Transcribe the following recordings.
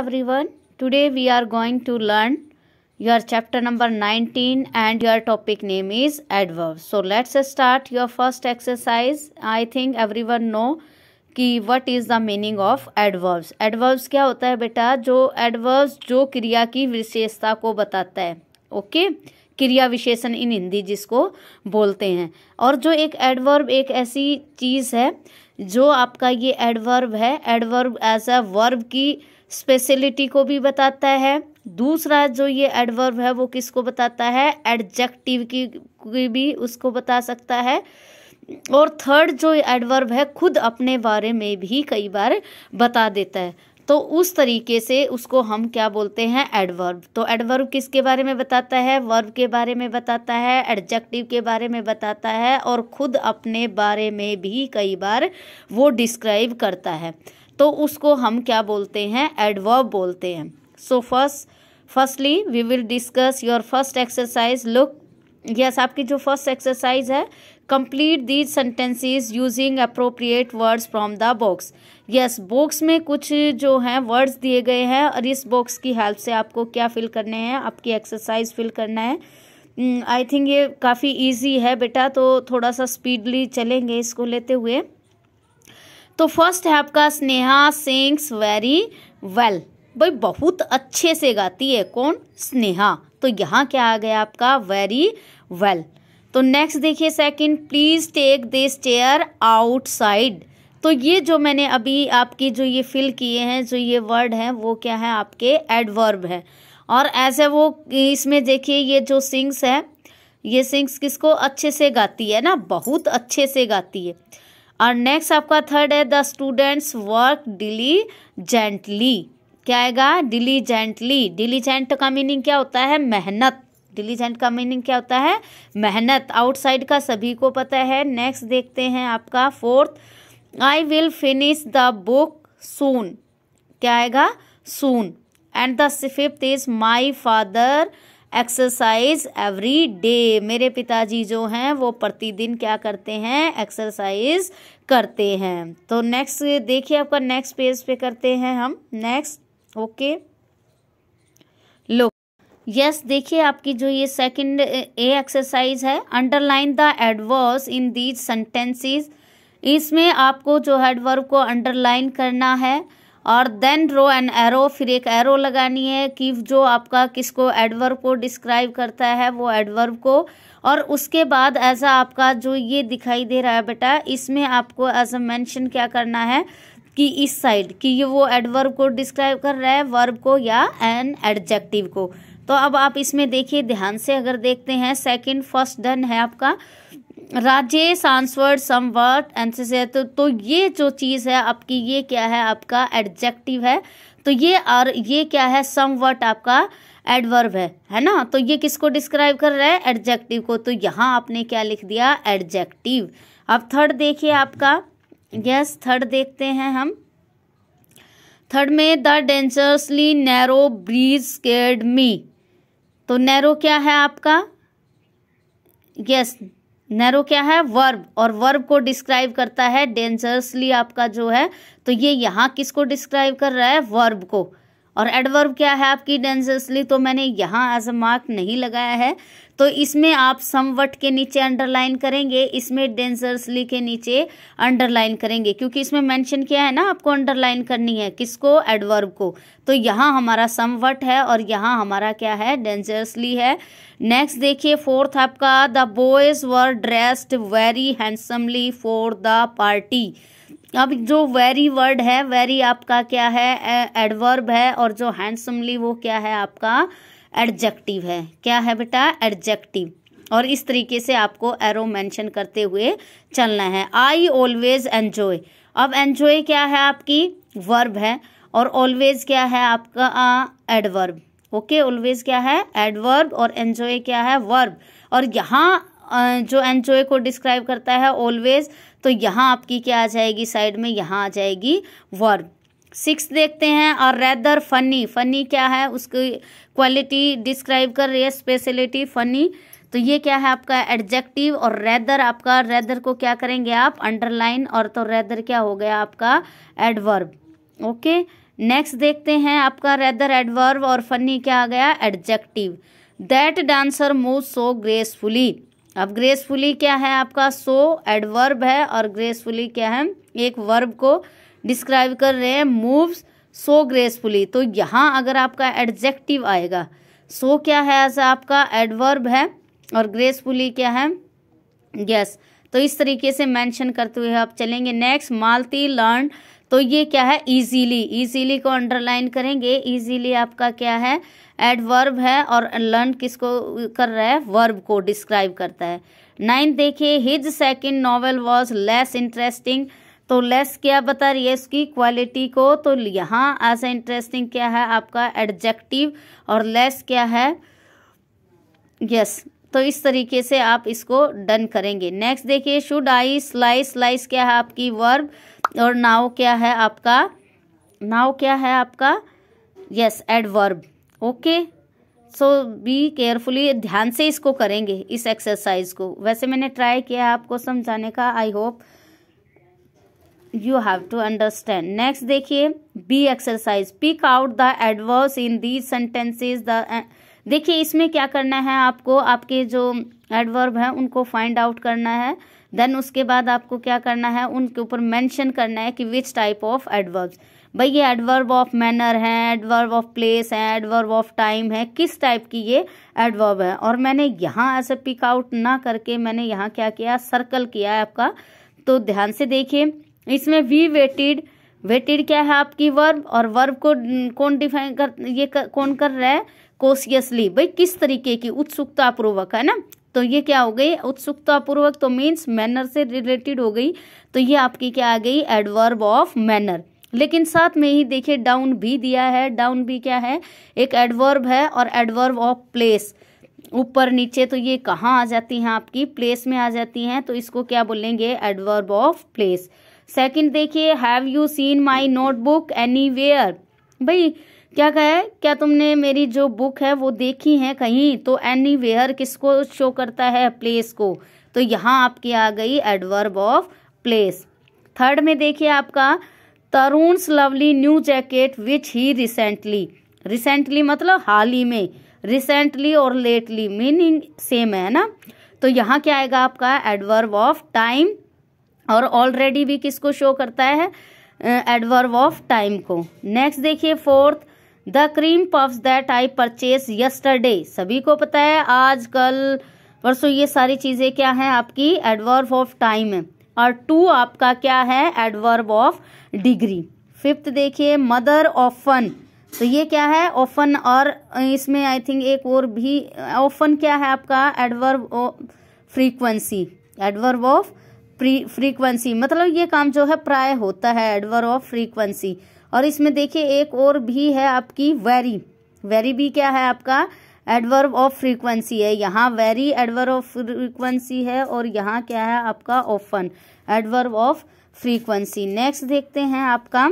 everyone today we are going to learn your chapter number 19 and your topic name is adverbs so let's start your first exercise i think everyone know कि what is the meaning of adverbs adverbs क्या होता है बेटा जो adverbs जो क्रिया की विशेषता को बताता है ओके okay? क्रिया विशेषण इन हिंदी जिसको बोलते हैं और जो एक एडवर्ब एक ऐसी चीज़ है जो आपका ये एडवर्ब है एडवर्ब एज अ वर्ब की स्पेशलिटी को भी बताता है दूसरा जो ये एडवर्ब है वो किसको बताता है एडजेक्टिव की, की भी उसको बता सकता है और थर्ड जो एडवर्ब है खुद अपने बारे में भी कई बार बता देता है तो उस तरीके से उसको हम क्या बोलते हैं एडवर्ब तो एडवर्ब किसके बारे में बताता है वर्ब के बारे में बताता है एडजेक्टिव के बारे में बताता है और खुद अपने बारे में भी कई बार वो डिस्क्राइब करता है तो उसको हम क्या बोलते हैं एडवर्ब बोलते हैं so first firstly we will discuss your first exercise look yes आपकी जो फर्स्ट एक्सरसाइज है complete these sentences using appropriate words from the box yes box में कुछ जो हैं वर्ड्स दिए गए हैं और इस बॉक्स की हेल्प से आपको क्या फिल करने हैं आपकी एक्सरसाइज फिल करना है आई hmm, थिंक ये काफ़ी ईजी है बेटा तो थोड़ा सा स्पीडली चलेंगे इसको लेते हुए तो फर्स्ट है आपका स्नेहा सिंग्स वेरी वेल भाई बहुत अच्छे से गाती है कौन स्नेहा तो यहाँ क्या आ गया आपका वेरी वेल well. तो नेक्स्ट देखिए second please take this chair outside तो ये जो मैंने अभी आपकी जो ये फिल किए हैं जो ये वर्ड हैं वो क्या है आपके एडवर्ब है और ऐसे वो इसमें देखिए ये जो सिंग्स है ये सिंग्स किसको अच्छे से गाती है ना बहुत अच्छे से गाती है और नेक्स्ट आपका थर्ड है द स्टूडेंट्स वर्क डिलीजेंटली क्या आएगा डिलीजेंटली डिलीजेंट का मीनिंग क्या होता है मेहनत डिलीजेंट का मीनिंग क्या होता है मेहनत आउटसाइड का सभी को पता है नेक्स्ट देखते हैं आपका fourth I will finish the book soon क्या आएगा soon and the fifth is my father exercise every day मेरे पिताजी जो हैं वो प्रतिदिन क्या करते हैं एक्सरसाइज करते हैं तो नेक्स्ट देखिए आपका नेक्स्ट पेज पे करते हैं हम नेक्स्ट ओके लो यस देखिए आपकी जो ये सेकंड ए एक्सरसाइज है underline the adverbs in these sentences इसमें आपको जो हेडवर्ब को अंडरलाइन करना है और देन रो एंड एरो फिर एक एरो लगानी है कि जो आपका किसको एडवर्ब को डिस्क्राइब करता है वो एडवर्ब को और उसके बाद ऐसा आपका जो ये दिखाई दे रहा है बेटा इसमें आपको एज अ मैंशन क्या करना है कि इस साइड कि ये वो एडवर्ब को डिस्क्राइब कर रहा है वर्ब को या एन एडजेक्टिव को तो अब आप इसमें देखिए ध्यान से अगर देखते हैं सेकंड फर्स्ट डन है आपका Rajesh answered some word NCC तो, तो ये जो चीज़ है आपकी ये क्या है आपका एडजेक्टिव है तो ये और ये क्या है सम वर्ड आपका एडवर्ब है है ना तो ये किसको डिस्क्राइब कर रहा है एडजेक्टिव को तो यहाँ आपने क्या लिख दिया एडजेक्टिव अब थर्ड देखिए आपका यस yes, थर्ड देखते हैं हम थर्ड में the dangerously narrow bridge scared me तो नैरो क्या है आपका यस yes, नैरो क्या है वर्ब और वर्ब को डिस्क्राइब करता है डेंजरसली आपका जो है तो ये यहाँ किसको डिस्क्राइब कर रहा है वर्ब को और एडवर्ब क्या है आपकी डेंजरसली तो मैंने यहाँ एज अ मार्क नहीं लगाया है तो इसमें आप समवट के नीचे अंडरलाइन करेंगे इसमें डेंजरसली के नीचे अंडरलाइन करेंगे क्योंकि इसमें मेंशन किया है ना आपको अंडरलाइन करनी है किसको एडवर्ब को तो यहाँ हमारा समवट है और यहाँ हमारा क्या है डेंजरसली है नेक्स्ट देखिए फोर्थ आपका the boys were dressed very handsomely for the party अब जो वेरी वर्ड है वेरी आपका क्या है एडवर्ब है और जो हैंडसमली वो क्या है आपका एडजेक्टिव है क्या है बेटा एडजेक्टिव और इस तरीके से आपको एरो मेंशन करते हुए चलना है आई ऑलवेज एन्जॉय अब एन्जॉय क्या है आपकी वर्ब है और ऑलवेज क्या है आपका एडवर्ब ओके ऑलवेज क्या है एडवर्ब और एन्जॉय क्या है वर्ब और यहाँ जो एन्जॉय को डिस्क्राइब करता है ऑलवेज तो यहाँ आपकी क्या आ जाएगी साइड में यहाँ आ जाएगी वर्ब सिक्स देखते हैं और रेदर फनी फनी क्या है उसकी क्वालिटी डिस्क्राइब कर रही है स्पेशलिटी फनी तो ये क्या है आपका एडजेक्टिव और रेदर आपका रेदर को क्या करेंगे आप अंडरलाइन और तो रेदर क्या हो गया आपका एडवर्ब ओके नेक्स्ट देखते हैं आपका रेदर एडवर्ब और फनी क्या आ गया adjective that dancer move so gracefully अब ग्रेसफुली क्या है आपका सो एडवर्ब है और ग्रेसफुली क्या है एक वर्ब को डिस्क्राइब कर रहे हैं मूव्स सो ग्रेसफुली तो यहाँ अगर आपका एडजेक्टिव आएगा सो so क्या है ऐसा आपका एडवर्ब है और ग्रेसफुली क्या है यस yes. तो इस तरीके से मेंशन करते हुए आप चलेंगे नेक्स्ट मालती लर्न तो ये क्या है इजीली इजीली को अंडरलाइन करेंगे इजीली आपका क्या है एडवर्ब है और लर्न किसको कर रहा है वर्ब को डिस्क्राइब करता है नाइन्थ देखिए his second novel was less interesting तो लेस क्या बता रही है इसकी क्वालिटी को तो यहाँ ऐसा इंटरेस्टिंग क्या है आपका एडजेक्टिव और लेस क्या है यस yes. तो इस तरीके से आप इसको डन करेंगे नेक्स्ट देखिए शुड आई स्लाइस स्लाइस क्या है आपकी वर्ब और नाव क्या है आपका नाव क्या है आपका yes yes, adverb okay so be carefully ध्यान से इसको करेंगे इस एक्सरसाइज को वैसे मैंने ट्राई किया आपको समझाने का I hope you have to understand next देखिए B exercise pick out the adverbs in these sentences the देखिए इसमें क्या करना है आपको आपके जो एडवर्ब हैं उनको फाइंड आउट करना है देन उसके बाद आपको क्या करना है उनके ऊपर मेंशन करना है कि विच टाइप ऑफ एडवर्ब्स भाई ये एडवर्ब ऑफ मैनर है एडवर्ब ऑफ प्लेस है एडवर्ब ऑफ टाइम है किस टाइप की ये एडवर्ब है और मैंने यहाँ ऐसे पिक आउट ना करके मैंने यहाँ क्या किया सर्कल किया है आपका तो ध्यान से देखिए इसमें वी वेटेड वेटेड क्या है आपकी वर्ब और वर्ब को कौन डिफाइन कर ये कर, कौन कर रहा है कोशियसली भाई किस तरीके की उत्सुकतापूर्वक है ना तो ये क्या हो गई उत्सुकतापूर्वक तो मीन्स मैनर से रिलेटेड हो गई तो ये आपकी क्या आ गई एडवर्ब ऑफ मैनर लेकिन साथ में ही देखिए डाउन भी दिया है डाउन भी क्या है एक एडवर्ब है और एडवर्ब ऑफ प्लेस ऊपर नीचे तो ये कहाँ आ जाती हैं आपकी प्लेस में आ जाती हैं तो इसको क्या बोलेंगे एडवर्ब ऑफ प्लेस सेकंड देखिए have you seen my notebook where भाई क्या कहे क्या तुमने मेरी जो बुक है वो देखी है कहीं तो एनी वेयर किसको शो करता है प्लेस को तो यहाँ आपकी आ गई एडवर्ब ऑफ प्लेस थर्ड में देखिए आपका Tarun's lovely new jacket which he recently recently मतलब हाल ही में रिसेंटली और लेटली मीनिंग सेम है ना तो यहाँ क्या आएगा आपका एडवर्ब ऑफ टाइम और ऑलरेडी भी किसको शो करता है एडवर्ब ऑफ टाइम को नेक्स्ट देखिए fourth the cream puffs that I purchase yesterday सभी को पता है आज कल परसों ये सारी चीज़ें क्या हैं आपकी एडवर्ब ऑफ टाइम है और टू आपका क्या है एडवर्ब ऑफ डिग्री फिफ्थ देखिए मदर ऑफन तो ये क्या है ऑफन और इसमें आई थिंक एक और भी ऑफन क्या है आपका adverb of frequency adverb of frequency मतलब ये काम जो है प्राय होता है एडवर्ब ऑफ फ्रीक्वेंसी और इसमें देखिए एक और भी है आपकी वेरी वेरी भी क्या है आपका एडवर्ब ऑफ फ्रीक्वेंसी है यहाँ वेरी एडवर्ब ऑफ फ्रीक्वेंसी है और यहाँ क्या है आपका often adverb of frequency next देखते हैं आपका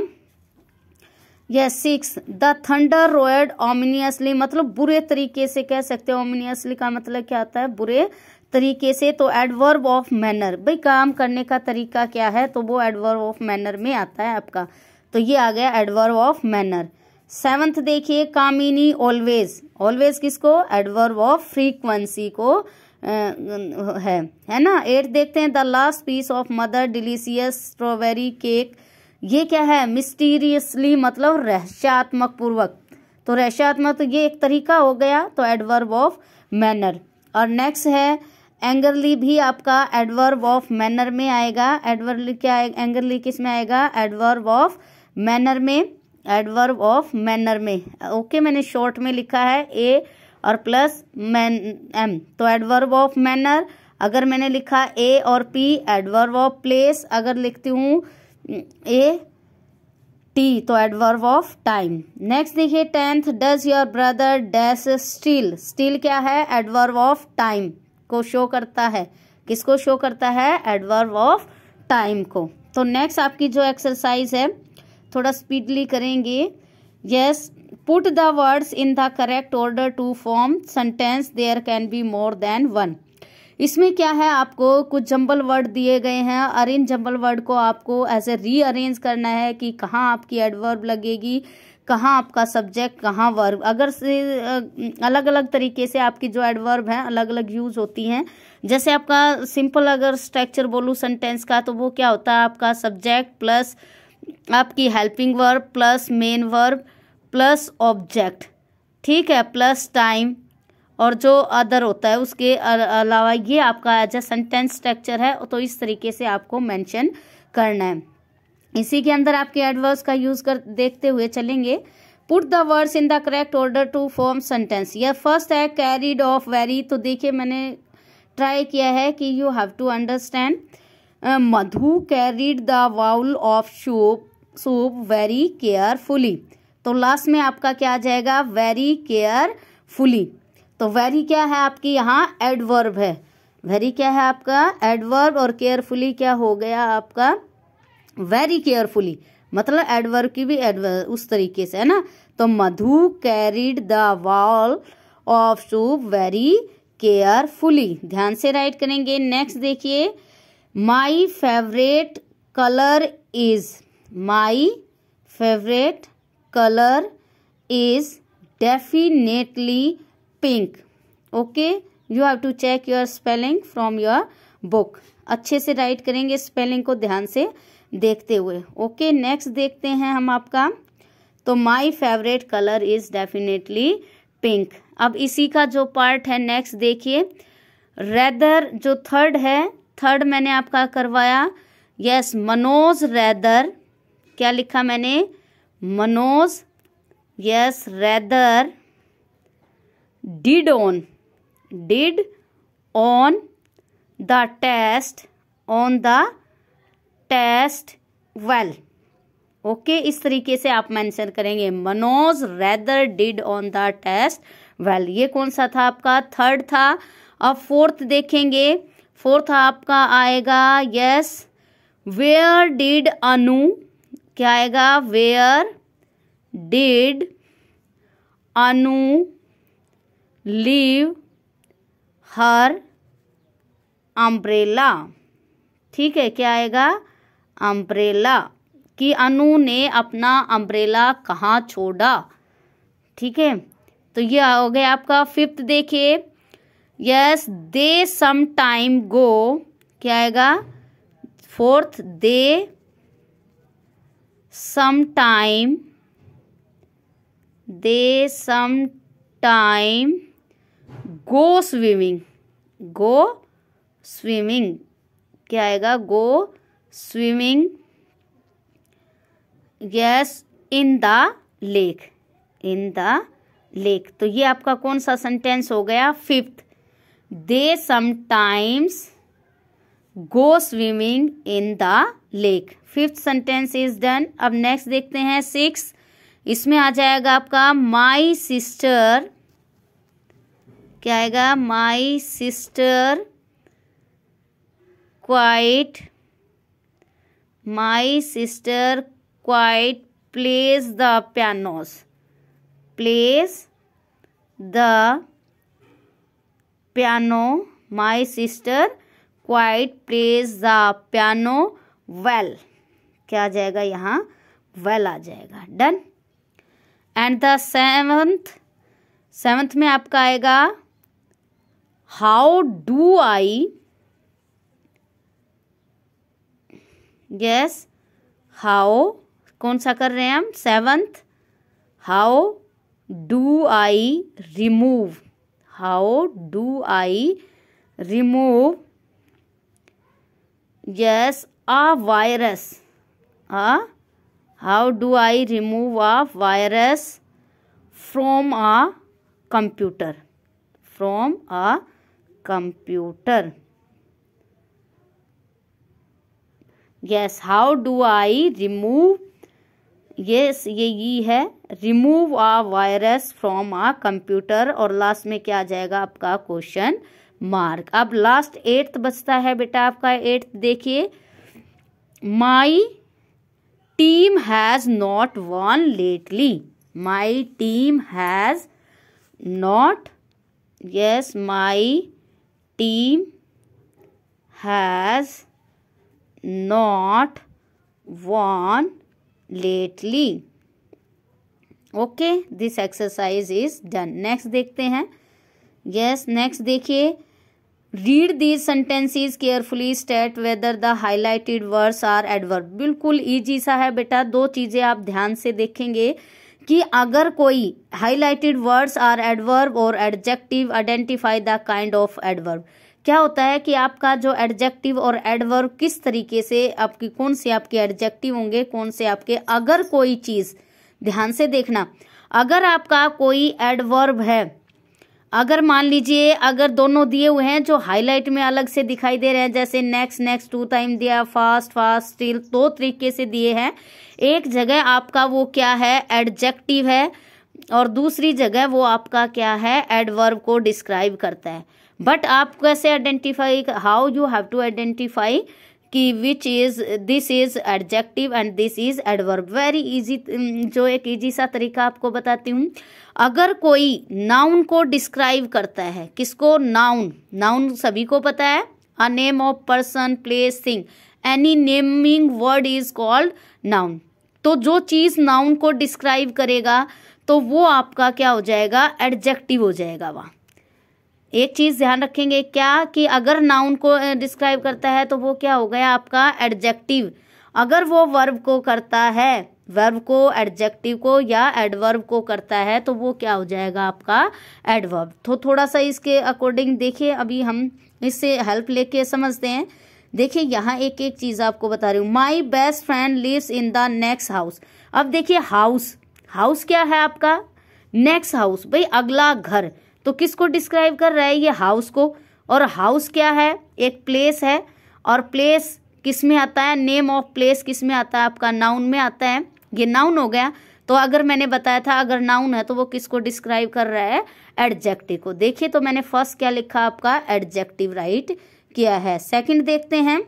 yes six the thunder roared ominously मतलब बुरे तरीके से कह सकते हैं ओमिनियसली का मतलब क्या आता है बुरे तरीके से तो एडवर्ब ऑफ मैनर भाई काम करने का तरीका क्या है तो वो एडवर्ब ऑफ मैनर में आता है आपका तो ये आ गया एडवर्ब ऑफ मैनर सेवंथ देखिए कामिनी ऑलवेज ऑलवेज किसको एडवर्ब ऑफ फ्रीक्वेंसी को है है ना एट देखते हैं the last piece of mother delicious strawberry cake ये क्या है मिस्टीरियसली मतलब रहस्यात्मक पूर्वक तो रहस्यात्मक तो ये एक तरीका हो गया तो एडवर्ब ऑफ मैनर और नेक्स्ट है एंगरली भी आपका एडवर्ब ऑफ मैनर में आएगा एडवर्ली क्या एंगरली किस में आएगा एडवर्ब ऑफ मैनर में एडवर्ब ऑफ मैनर में ओके okay, मैंने शॉर्ट में लिखा है ए और प्लस मैन एम तो एडवर्ब ऑफ मैनर अगर मैंने लिखा ए और पी एडवर्ब ऑफ प्लेस अगर लिखती हूँ ए टी तो एडवर्ब ऑफ टाइम नेक्स्ट देखिए tenth does your brother dance still still क्या है एडवर्ब ऑफ टाइम को शो करता है किसको शो करता है एडवर्ब ऑफ टाइम को तो नेक्स्ट आपकी जो एक्सरसाइज है थोड़ा स्पीडली करेंगे yes put the words in the correct order to form sentence there can be more than one इसमें क्या है आपको कुछ जंबल वर्ड दिए गए हैं और इन जंबल वर्ड को आपको ऐसे रीअरेंज करना है कि कहाँ आपकी एडवर्ब लगेगी कहाँ आपका सब्जेक्ट कहाँ वर्ब अगर से अलग अलग तरीके से आपकी जो एडवर्ब हैं अलग अलग यूज होती हैं जैसे आपका सिंपल अगर स्ट्रक्चर बोलूँ सेंटेंस का तो वो क्या होता है आपका सब्जेक्ट प्लस आपकी helping verb plus main verb plus object ठीक है प्लस टाइम और जो अदर होता है उसके अलावा ये आपका एज ए सेंटेंस स्ट्रक्चर है तो इस तरीके से आपको मेंशन करना है इसी के अंदर आपके एडवर्स का यूज़ कर देखते हुए चलेंगे put the words in the correct order to form sentence यह फर्स्ट है कैरीड ऑफ वेरी तो देखिए मैंने ट्राई किया है कि you have to understand Madhu carried the bowl of soup soup very carefully तो लास्ट में आपका क्या आ जाएगा वेरी केयरफुली तो वेरी क्या है आपकी यहाँ एडवर्ब है वेरी क्या है आपका एडवर्ब और केयरफुली क्या हो गया आपका वेरी केयरफुली मतलब एडवर्ब की भी एडवर्ब उस तरीके से है ना तो Madhu carried the bowl of soup very carefully ध्यान से राइट करेंगे नेक्स्ट देखिए my favourite colour is my favourite colour is definitely pink okay you have to check your spelling from your book अच्छे से राइट करेंगे स्पेलिंग को ध्यान से देखते हुए ओके नेक्स्ट देखते हैं हम आपका तो my favourite colour is definitely pink अब इसी का जो पार्ट है नेक्स्ट देखिए रेदर जो थर्ड है थर्ड मैंने आपका करवाया यस मनोज रैदर क्या लिखा मैंने Manoj yes rather did on did on the test on the test well okay इस तरीके से आप मैंशन करेंगे Manoj rather did on the test well ये कौन सा था आपका थर्ड था अब फोर्थ देखेंगे फोर्थ आपका आएगा यस वेयर डिड अनु क्या आएगा where did Anu leave her umbrella ठीक है क्या आएगा अम्ब्रेला कि अनु ने अपना अम्ब्रेला कहाँ छोड़ा ठीक है तो ये हो गया आपका फिफ्थ देखिए yes they some time go क्या आएगा fourth they some time they some time go swimming go swimming क्या आएगा go swimming yes in the lake in the lake तो ये आपका कौन सा सेंटेंस हो गया fifth they sometimes go swimming in the lake fifth sentence is done अब नेक्स्ट देखते हैं सिक्स इसमें आ जाएगा आपका माई सिस्टर क्या आएगा my sister quite my sister quite plays the pianos plays the piano my sister quite plays the piano well क्या आ जाएगा यहाँ well आ जाएगा done and the seventh seventh में आपका आएगा how do I yes how कौन सा कर रहे हैं हम seventh how do I remove how do I remove yes a virus Ah, how do I remove a virus from a computer from a computer yes how do I remove ये ये ई है remove a virus from a computer और last में क्या आ जाएगा आपका क्वेश्चन मार्क अब लास्ट एट्थ बचता है बेटा आपका एट्थ देखिए my team has not won lately my team has not yes my team has not won lately okay this exercise is done next देखते हैं यस नेक्स्ट देखिए read these sentences carefully state whether the highlighted words are adverb बिल्कुल easy सा है बेटा दो चीज़ें आप ध्यान से देखेंगे कि अगर कोई हाईलाइटेड वर्ड्स आर एडवर्ब और adjective identify the kind of adverb क्या होता है कि आपका जो एडजेक्टिव और एडवर्ब किस तरीके से आपकी कौन से आपके एडजेक्टिव होंगे कौन से आपके अगर कोई चीज़ ध्यान से देखना अगर आपका कोई एडवर्ब है अगर मान लीजिए अगर दोनों दिए हुए हैं जो हाईलाइट में अलग से दिखाई दे रहे हैं जैसे नेक्स्ट नेक्स्ट टू टाइम दिया फास्ट फास्ट स्टिल दो तरीके से दिए हैं एक जगह आपका वो क्या है एडजेक्टिव है और दूसरी जगह वो आपका क्या है एडवर्ब को डिस्क्राइब करता है बट आप कैसे identify how you have to identify कि which is this is adjective and this is adverb very easy जो एक इजी सा तरीका आपको बताती हूँ अगर कोई नाउन को डिस्क्राइब करता है किसको नाउन नाउन सभी को पता है a name of person place thing any naming word is called noun तो जो चीज़ नाउन को डिस्क्राइब करेगा तो वो आपका क्या हो जाएगा एडजेक्टिव हो जाएगा वहाँ एक चीज़ ध्यान रखेंगे क्या कि अगर नाउन को डिस्क्राइब करता है तो वो क्या हो गया आपका एडजेक्टिव अगर वो वर्ब को करता है वर्ब को एडजेक्टिव को या एडवर्ब को करता है तो वो क्या हो जाएगा आपका एडवर्ब तो थोड़ा सा इसके अकॉर्डिंग देखिए अभी हम इससे हेल्प लेके समझते हैं देखिए यहाँ एक एक चीज़ आपको बता रही हूँ my best friend lives in the next house अब देखिए हाउस हाउस क्या है आपका नेक्स्ट हाउस भाई अगला घर तो किसको डिस्क्राइब कर रहा है ये हाउस को और हाउस क्या है एक प्लेस है और प्लेस किस में आता है नेम ऑफ प्लेस किस में आता है आपका नाउन में आता है ये नाउन हो गया तो अगर मैंने बताया था अगर नाउन है तो वो किसको डिस्क्राइब कर रहा है एडजेक्टिव को देखिए तो मैंने फर्स्ट क्या लिखा आपका एडजेक्टिव राइट किया है सेकंड देखते हैं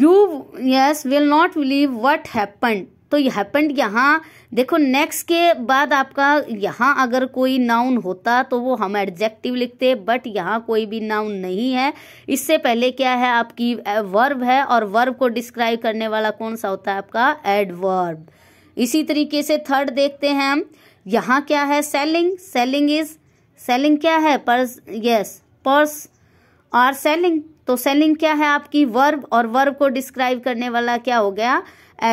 you yes will not believe what happen तो हैपेंड यहाँ देखो नेक्स्ट के बाद आपका यहाँ अगर कोई नाउन होता तो वो हम एडजेक्टिव लिखते बट यहाँ कोई भी नाउन नहीं है इससे पहले क्या है आपकी वर्ब है और वर्ब को डिस्क्राइब करने वाला कौन सा होता है आपका एडवर्ब इसी तरीके से थर्ड देखते हैं हम यहाँ क्या है सेलिंग सेलिंग इज सेलिंग क्या है purse yes purse are selling तो सेलिंग क्या है आपकी वर्ब और वर्ब को डिस्क्राइब करने वाला क्या हो गया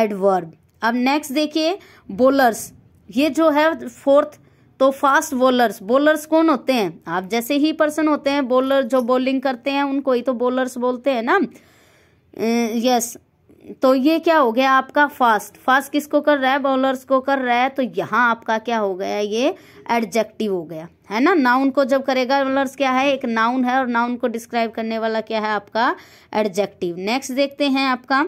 एडवर्ब अब नेक्स्ट देखिए बोलर्स ये जो है फोर्थ तो फास्ट बोलर्स बोलर्स कौन होते हैं आप जैसे ही पर्सन होते हैं बॉलर जो बॉलिंग करते हैं उनको ही तो बॉलर्स बोलते हैं ना यस तो ये क्या हो गया आपका फास्ट फास्ट किसको कर रहा है बॉलर्स को कर रहा है तो यहाँ आपका क्या हो गया ये एडजेक्टिव हो गया है ना नाउन को जब करेगा बॉलर्स क्या है एक नाउन है और नाउन को डिस्क्राइब करने वाला क्या है आपका एडजेक्टिव नेक्स्ट देखते हैं आपका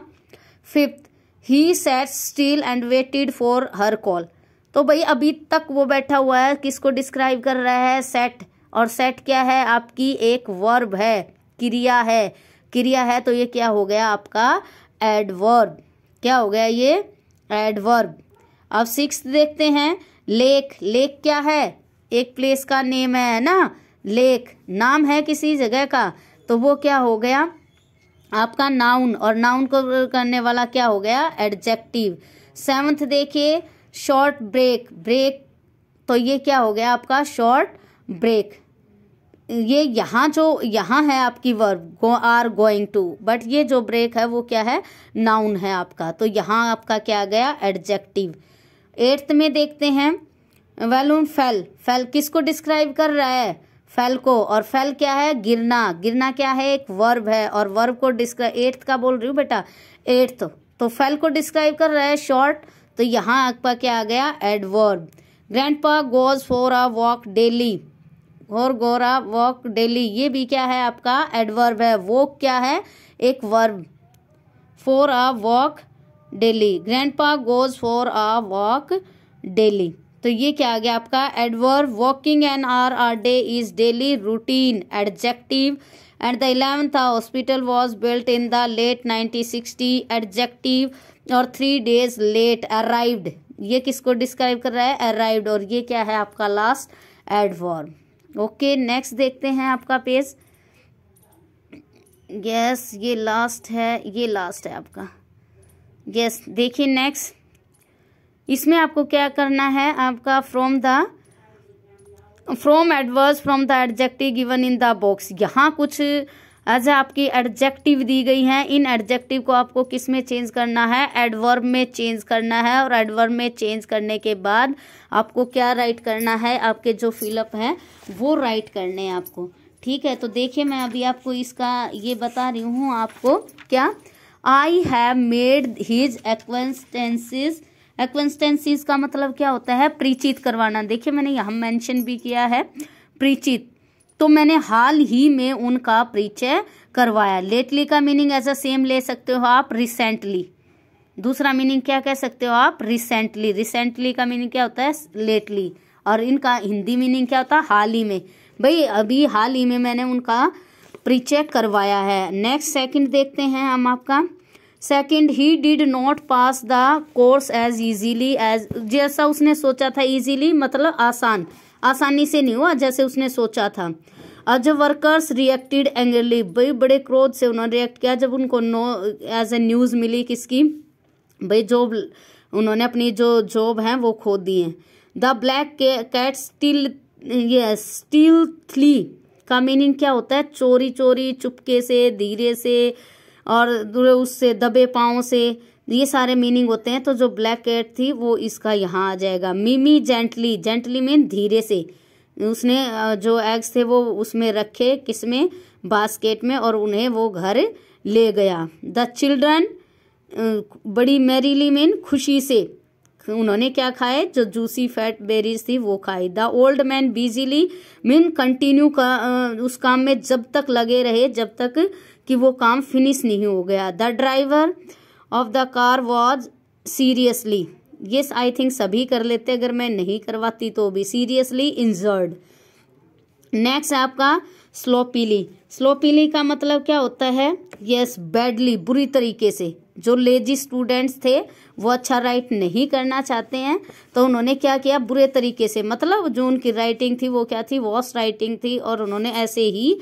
fifth he sat still and waited for her call तो भाई अभी तक वो बैठा हुआ है किसको डिस्क्राइब कर रहा है सेट और सेट क्या है आपकी एक वर्ब है क्रिया है क्रिया है तो ये क्या हो गया आपका एडवर्ब क्या हो गया ये एडवर्ब अब सिक्स देखते हैं लेक लेक क्या है एक प्लेस का नेम है ना लेक नाम है किसी जगह का तो वो क्या हो गया आपका नाउन और नाउन को करने वाला क्या हो गया एडजेक्टिव सेवंथ देखिए शॉर्ट ब्रेक ब्रेक तो ये क्या हो गया आपका शॉर्ट ब्रेक ये यहाँ जो यहाँ है आपकी verb go are going to but ये जो ब्रेक है वो क्या है नाउन है आपका तो यहाँ आपका क्या आ गया एडजेक्टिव एट्थ में देखते हैं वेलून फेल फेल किसको डिस्क्राइब कर रहा है को और फेल क्या है गिरना गिरना क्या है एक वर्ब है और वर्ब को डिस्क्राइब एट्थ का बोल रही हूँ बेटा एट्थ तो फेल को डिस्क्राइब कर रहा है शॉर्ट तो यहाँ आपका क्या आ गया adverb grandpa goes for a walk daily और गोरा वॉक डेली ये भी क्या है आपका एडवर्ब है वॉक क्या है एक verb for a walk daily grandpa goes for a walk daily तो ये क्या आ गया आपका adverb walking an are are day is daily routine adjective and the eleven था hospital was built in the late nineteen sixty adjective और three days late arrived ये किसको डिस्क्राइब कर रहा है अराइव्ड और ये क्या है आपका लास्ट एडवर ओके नेक्स्ट देखते हैं आपका पेज यस yes, ये लास्ट है ये लास्ट है आपका यस yes, देखिए नेक्स्ट इसमें आपको क्या करना है आपका from the from adverbs from the adjective given in the box यहाँ कुछ एज आपकी एडजेक्टिव दी गई हैं इन एडजेक्टिव को आपको किस में चेंज करना है एडवर्ब में चेंज करना है और एडवर्ब में चेंज करने के बाद आपको क्या राइट करना है आपके जो फिलअप हैं वो राइट करने हैं आपको ठीक है तो देखिए मैं अभी आपको इसका ये बता रही हूँ आपको क्या I have made his acquaintances acquaintances का मतलब क्या होता है परिचित करवाना देखिए मैंने यहाँ मेंशन भी किया है परिचित तो मैंने हाल ही में उनका परिचय करवाया लेटली का मीनिंग एज अ सेम ले सकते हो आप रिसेंटली दूसरा मीनिंग क्या कह सकते हो आप रिसेंटली रिसेंटली का मीनिंग क्या होता है लेटली और इनका हिंदी मीनिंग क्या होता है हाल ही में भाई अभी हाल ही में मैंने उनका परिचय करवाया है नेक्स्ट सेकंड देखते हैं हम आपका second he did not pass the course as easily as जैसा उसने सोचा था इजीली मतलब आसान आसानी से नहीं हुआ जैसे उसने सोचा था आज वर्कर्स रिएक्टेड एंगली भाई बड़े क्रोध से उन्होंने रिएक्ट किया जब उनको नो एज ए न्यूज़ मिली किसकी भाई जॉब उन्होंने अपनी जो जॉब है वो खो दी है द ब्लैक कैट स्टिल ये स्टिल थ्ली का मीनिंग क्या होता है चोरी चोरी चुपके से धीरे से और उससे दबे पाँव से ये सारे मीनिंग होते हैं तो जो ब्लैक कैट थी वो इसका यहाँ आ जाएगा मिमी जेंटली जेंटली मीन धीरे से उसने जो एग्स थे वो उसमें रखे किसमें बास्केट में और उन्हें वो घर ले गया द चिल्ड्रन बड़ी मेरीली मीन खुशी से उन्होंने क्या खाए जो जूसी फैट बेरीज थी वो खाई the old man busily mean continue का उस काम में जब तक लगे रहे जब तक कि वो काम फिनिश नहीं हो गया the driver of the car was seriously yes I think सभी कर लेते अगर मैं नहीं करवाती तो भी सीरियसली इंजर्ड नेक्स्ट आपका स्लोपीली स्लोपीली का मतलब क्या होता है यस yes, बैडली बुरी तरीके से जो लेजी स्टूडेंट्स थे वो अच्छा राइट नहीं करना चाहते हैं तो उन्होंने क्या किया बुरे तरीके से मतलब जो उनकी राइटिंग थी वो क्या थी वॉस राइटिंग थी और उन्होंने ऐसे ही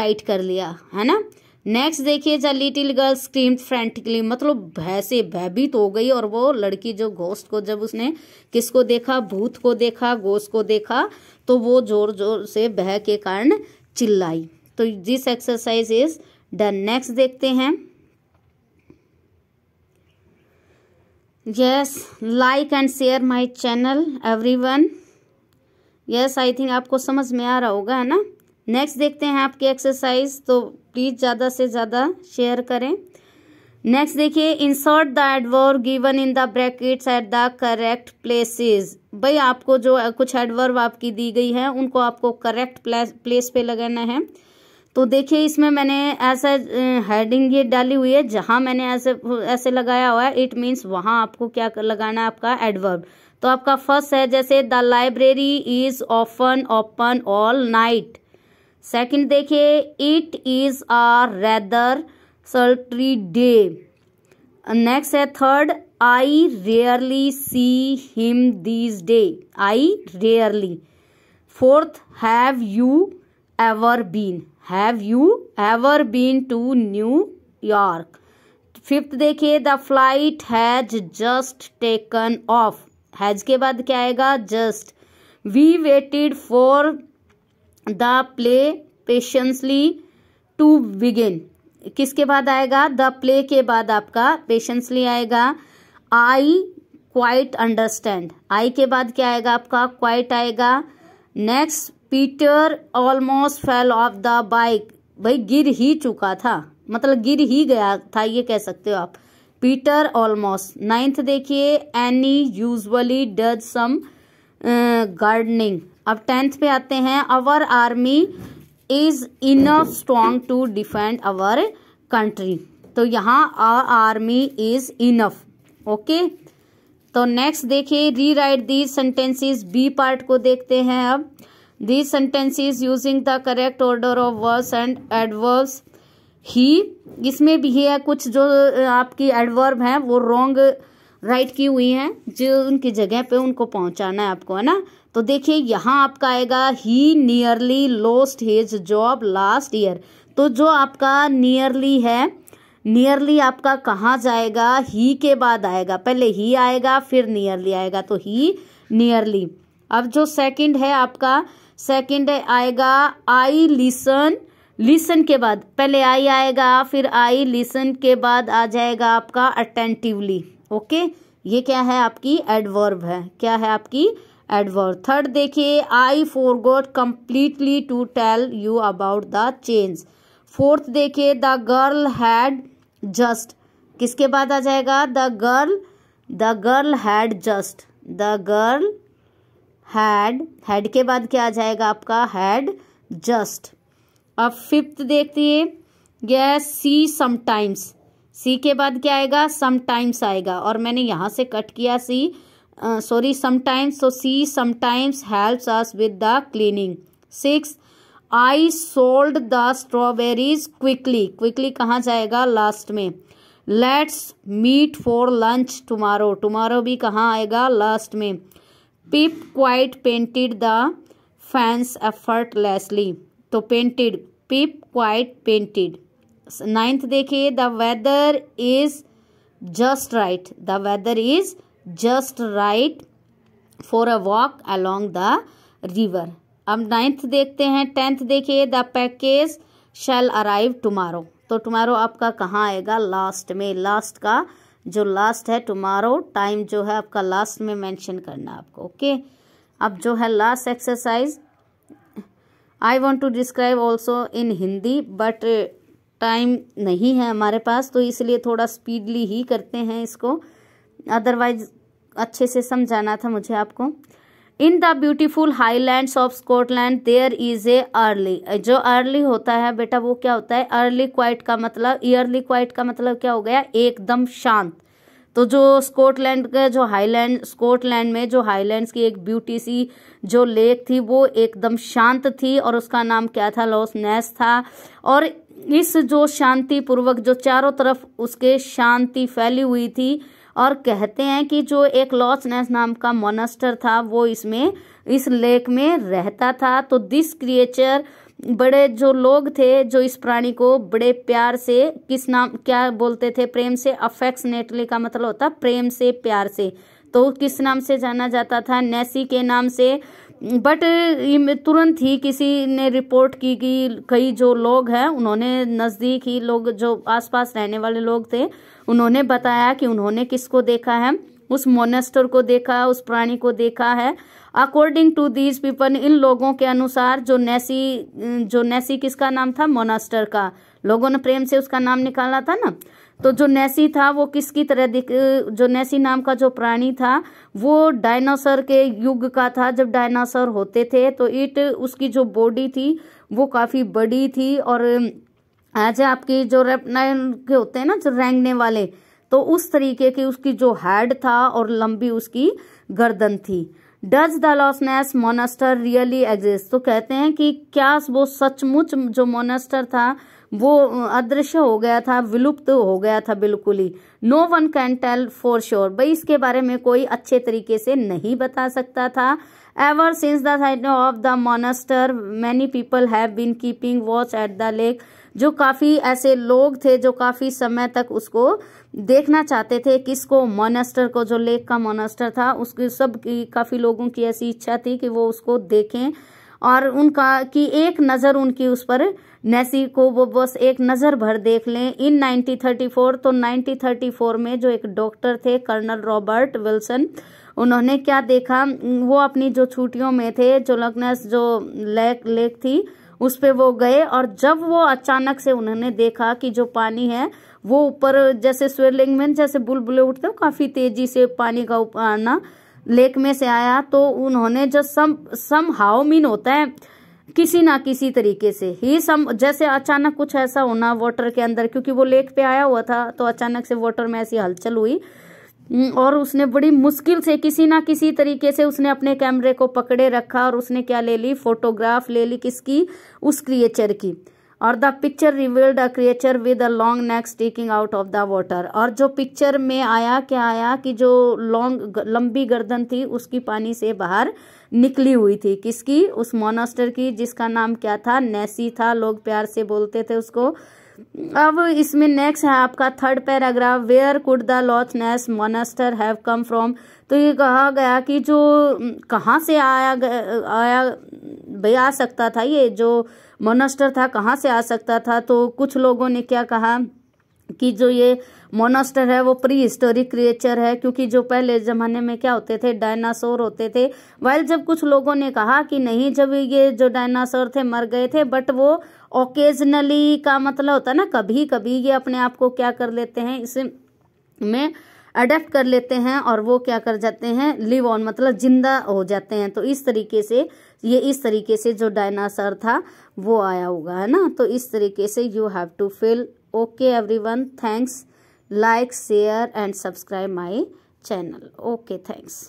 राइट कर लिया है ना नेक्स्ट देखिए the little girl scream frantically मतलब से भयभीत हो गई और वो लड़की जो घोस्ट को जब उसने किसको देखा भूत को देखा घोस्ट को देखा तो वो जोर जोर से भय के कारण चिल्लाई तो this exercise is done next देखते हैं yes like and share my channel everyone yes I think आपको समझ में आ रहा होगा है ना नेक्स्ट देखते हैं आपकी एक्सरसाइज तो प्लीज़ ज़्यादा से ज़्यादा शेयर करें नेक्स्ट देखिए insert the adverb given in the brackets at the correct places भाई आपको जो कुछ एडवर्ब आपकी दी गई है उनको आपको करेक्ट प्लेस पे लगाना है तो देखिए इसमें मैंने ऐसा हेडिंग ये डाली हुई है जहाँ मैंने ऐसे ऐसे लगाया हुआ है इट मीन्स वहाँ आपको क्या लगाना है आपका एडवर्ब तो आपका फर्स्ट है जैसे the library is often open all night second देखिए it is a rather sultry day next है third I rarely see him these days I rarely fourth have you ever been have you ever been to New York fifth देखिए the flight has just taken off has के बाद क्या आएगा just we waited for the play patiently to begin किसके बाद आएगा the play के बाद आपका पेशेंसली आएगा आई क्वाइट अंडरस्टैंड आई के बाद क्या आएगा आपका क्वाइट आएगा next Peter almost fell off the bike भाई गिर ही चुका था मतलब गिर ही गया था ये कह सकते हो आप पीटर ऑलमोस्ट नाइन्थ देखिए Annie usually does some gardening अब टेंथ पे आते हैं our army is enough strong to defend our country तो यहाँ आ आर्मी इज इनफ ओके तो नेक्स्ट देखिए write these sentences B part को देखते हैं अब the sentences using the correct order of words and adverbs ही इसमें भी है कुछ जो आपकी एडवर्ब हैं वो रॉन्ग राइट की हुई हैं जो उनकी जगह पे उनको पहुंचाना है आपको है ना तो देखिए यहाँ आपका आएगा he nearly lost his job last year तो जो आपका नियरली है नियरली आपका कहाँ जाएगा ही के बाद आएगा पहले ही आएगा फिर नियरली आएगा तो ही नियरली अब जो सेकंड है आपका सेकंड आएगा आई लिसन लिसन के बाद पहले आई आएगा फिर आई लिसन के बाद आ जाएगा आपका अटेंटिवली ओके ये क्या है आपकी एडवर्ब है क्या है आपकी एडवर्ड थर्ड देखिए I forgot completely to tell you about the change fourth देखिए द गर्ल हैड जस्ट किसके बाद आ जाएगा the girl the girl had just the girl had had के बाद क्या आ जाएगा आपका हैड जस्ट अब फिफ्थ देखती है यह सी समटाइम्स सी के बाद क्या आएगा समटाइम्स आएगा और मैंने यहाँ से कट किया see sorry sometimes so see sometimes helps us with the cleaning six I sold the strawberries quickly quickly कहाँ जाएगा लास्ट में let's meet for lunch tomorrow tomorrow भी कहाँ आएगा लास्ट में Pip quite painted the fence effortlessly तो painted Pip quite painted ninth देखिए the weather is just right the weather is just right for a walk along the river अब ninth देखते हैं tenth देखिए the package shall arrive tomorrow तो tomorrow आपका कहाँ आएगा लास्ट में लास्ट का जो लास्ट है टुमारो टाइम जो है आपका लास्ट में मैंशन करना आपको ओके अब जो है last exercise I want to describe also in Hindi but time नहीं है हमारे पास तो इसलिए थोड़ा स्पीडली ही करते हैं इसको अदरवाइज अच्छे से समझाना था मुझे आपको in the beautiful Highlands of Scotland there is a early जो अर्ली होता है बेटा वो क्या होता है अर्ली क्वाइट का मतलब ईयरली क्वाइट का मतलब क्या हो गया एकदम शांत तो जो स्कॉटलैंड का जो हाईलैंड स्कॉटलैंड में जो हाईलैंड्स की एक ब्यूटी सी जो लेक थी वो एकदम शांत थी और उसका नाम क्या था लॉस नेस था और इस जो शांति पूर्वक जो चारों तरफ उसके शांति फैली हुई थी और कहते हैं कि जो एक लॉसनेस नाम का मोनस्टर था वो इसमें इस लेक में रहता था तो दिस क्रिएचर बड़े जो लोग थे जो इस प्राणी को बड़े प्यार से किस नाम क्या बोलते थे प्रेम से अफेक्सनेटली का मतलब होता प्रेम से प्यार से तो किस नाम से जाना जाता था नेसी के नाम से बट तुरंत ही किसी ने रिपोर्ट की कि कई जो लोग हैं उन्होंने नज़दीक ही लोग जो आसपास रहने वाले लोग थे उन्होंने बताया कि उन्होंने किसको देखा है उस मोनेस्टर को देखा है उस प्राणी को देखा है अकॉर्डिंग टू दीज पीपल इन लोगों के अनुसार जो नेसी जो नेसी किसका नाम था मोनास्टर का लोगों ने प्रेम से उसका नाम निकाला था ना तो जो नेसी था वो किसकी तरह दिख जो नेसी नाम का जो प्राणी था वो डायनासोर के युग का था जब डायनासोर होते थे तो इट उसकी जो बॉडी थी वो काफ़ी बड़ी थी और आज आपकी जो रेपनाइन के होते हैं ना जो रेंगने वाले तो उस तरीके की उसकी जो हेड था और लंबी उसकी गर्दन थी does the Loch Ness monster really exist तो कहते हैं कि क्या वो सचमुच जो मोनेस्टर था वो अदृश्य हो गया था विलुप्त हो गया था बिल्कुल ही no one can tell for sure भाई इसके बारे में कोई अच्छे तरीके से नहीं बता सकता था ever since the side of the monster many people have been keeping watch at the lake जो काफ़ी ऐसे लोग थे जो काफ़ी समय तक उसको देखना चाहते थे किसको मोनेस्टर को जो लेक का मोनास्टर था उसकी सब की काफ़ी लोगों की ऐसी इच्छा थी कि वो उसको देखें और उनका की एक नज़र उनकी उस पर नेसी को वो बस एक नज़र भर देख लें इन 1934 तो 1934 में जो एक डॉक्टर थे कर्नल रॉबर्ट विल्सन उन्होंने क्या देखा वो अपनी जो छुट्टियों में थे जो लगनेस जो लेक लेक थी उस पर वो गए और जब वो अचानक से उन्होंने देखा कि जो पानी है वो ऊपर जैसे स्वेलिंग में जैसे बुलबुले उठते हो काफ़ी तेजी से पानी का आना लेक में से आया तो उन्होंने जो सम सम हाउ मीन होता है किसी ना किसी तरीके से ही सम जैसे अचानक कुछ ऐसा होना वाटर के अंदर क्योंकि वो लेक पे आया हुआ था तो अचानक से वाटर में ऐसी हलचल हुई हम्म, और उसने बड़ी मुश्किल से किसी ना किसी तरीके से उसने अपने कैमरे को पकड़े रखा और उसने क्या ले ली फोटोग्राफ ले ली किसकी उस क्रिएचर की और the picture revealed a creature with a long neck sticking out of the water और जो पिक्चर में आया क्या आया कि जो लॉन्ग लंबी गर्दन थी उसकी पानी से बाहर निकली हुई थी किसकी उस मोनास्टर की जिसका नाम क्या था नेसी था लोग प्यार से बोलते थे उसको अब इसमें नेक्स्ट है आपका third paragraph where could the Loch Ness monster have come from तो ये कहा गया कि जो कहाँ से आया आया भाई आ सकता था ये जो मोनास्टर था कहाँ से आ सकता था तो कुछ लोगों ने क्या कहा कि जो ये मोनास्टर है वो प्री हिस्टोरिक क्रिएचर है क्योंकि जो पहले ज़माने में क्या होते थे डायनासोर होते थे वाइल जब कुछ लोगों ने कहा कि नहीं जब ये जो डायनासोर थे मर गए थे बट वो ओकेजनली का मतलब होता है ना कभी कभी ये अपने आप को क्या कर लेते हैं इस में अडेप्ट कर लेते हैं और वो क्या कर जाते हैं लिव ऑन मतलब जिंदा हो जाते हैं तो इस तरीके से ये इस तरीके से जो डायनासोर था वो आया होगा है ना तो इस तरीके से you have to feel okay everyone thanks like share and subscribe my channel okay thanks